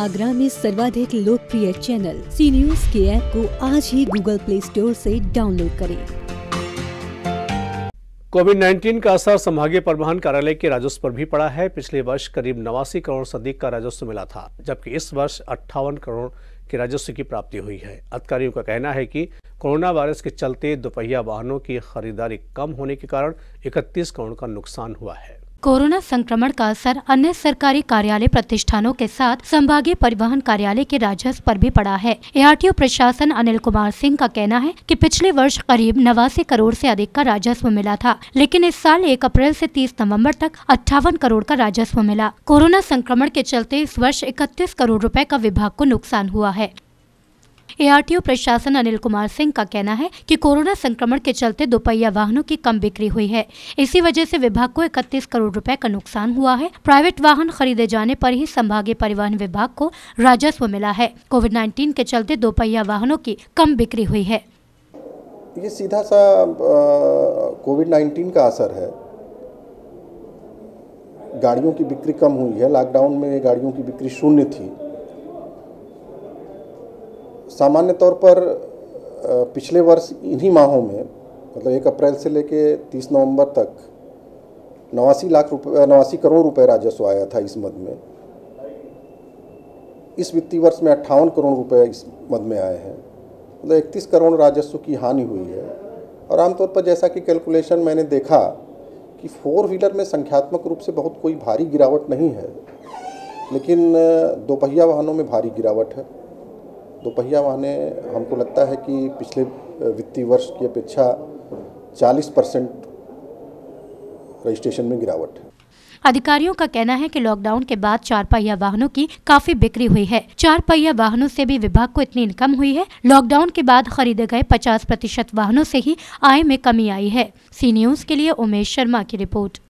आगरा में सर्वाधिक लोकप्रिय चैनल सी न्यूज के ऐप को आज ही गूगल प्ले स्टोर से डाउनलोड करें कोविड 19 का असर संभागीय परिवहन कार्यालय के राजस्व पर भी पड़ा है पिछले वर्ष करीब नवासी करोड़ से अधिक का राजस्व मिला था जबकि इस वर्ष अट्ठावन करोड़ के राजस्व की प्राप्ति हुई है अधिकारियों का कहना है कि कोरोना वायरस के चलते दोपहिया वाहनों की खरीदारी कम होने के कारण 31 करोड़ का नुकसान हुआ है कोरोना संक्रमण का असर अन्य सरकारी कार्यालय प्रतिष्ठानों के साथ संभागीय परिवहन कार्यालय के राजस्व पर भी पड़ा है एआरटीओ प्रशासन अनिल कुमार सिंह का कहना है कि पिछले वर्ष करीब नवासी करोड़ से अधिक का राजस्व मिला था लेकिन इस साल एक अप्रैल से 30 नवंबर तक अट्ठावन करोड़ का राजस्व मिला कोरोना संक्रमण के चलते इस वर्ष इकतीस करोड़ रूपए का विभाग को नुकसान हुआ है एआरटीओ प्रशासन अनिल कुमार सिंह का कहना है कि कोरोना संक्रमण के चलते दोपहिया वाहनों की कम बिक्री हुई है इसी वजह से विभाग को इकतीस करोड़ रुपए का नुकसान हुआ है प्राइवेट वाहन खरीदे जाने पर ही संभागीय परिवहन विभाग को राजस्व मिला है कोविड नाइन्टीन के चलते दोपहिया वाहनों की कम बिक्री हुई है ये सीधा सा कोविड नाइन्टीन का असर है गाड़ियों की बिक्री कम हुई है लॉकडाउन में गाड़ियों की बिक्री शून्य थी सामान्य तौर पर पिछले वर्ष इन्हीं माहों में मतलब एक अप्रैल से लेके 30 नवंबर तक नवासी लाख रुपये नवासी करोड़ रुपए राजस्व आया था इस मद में इस वित्तीय वर्ष में अट्ठावन करोड़ रुपए इस मद में आए हैं मतलब इकतीस करोड़ राजस्व की हानि हुई है और आमतौर पर जैसा कि कैलकुलेशन मैंने देखा कि फोर व्हीलर में संख्यात्मक रूप से बहुत कोई भारी गिरावट नहीं है लेकिन दोपहिया वाहनों में भारी गिरावट है दोपहिया तो वाहने हमको लगता है कि पिछले वित्तीय वर्ष की अपेक्षा 40 परसेंट रजिस्ट्रेशन में गिरावट है अधिकारियों का कहना है कि लॉकडाउन के बाद चार पहिया वाहनों की काफी बिक्री हुई है चार पहिया वाहनों से भी विभाग को इतनी इनकम हुई है लॉकडाउन के बाद खरीदे गए 50 प्रतिशत वाहनों से ही आय में कमी आई है सी न्यूज के लिए उमेश शर्मा की रिपोर्ट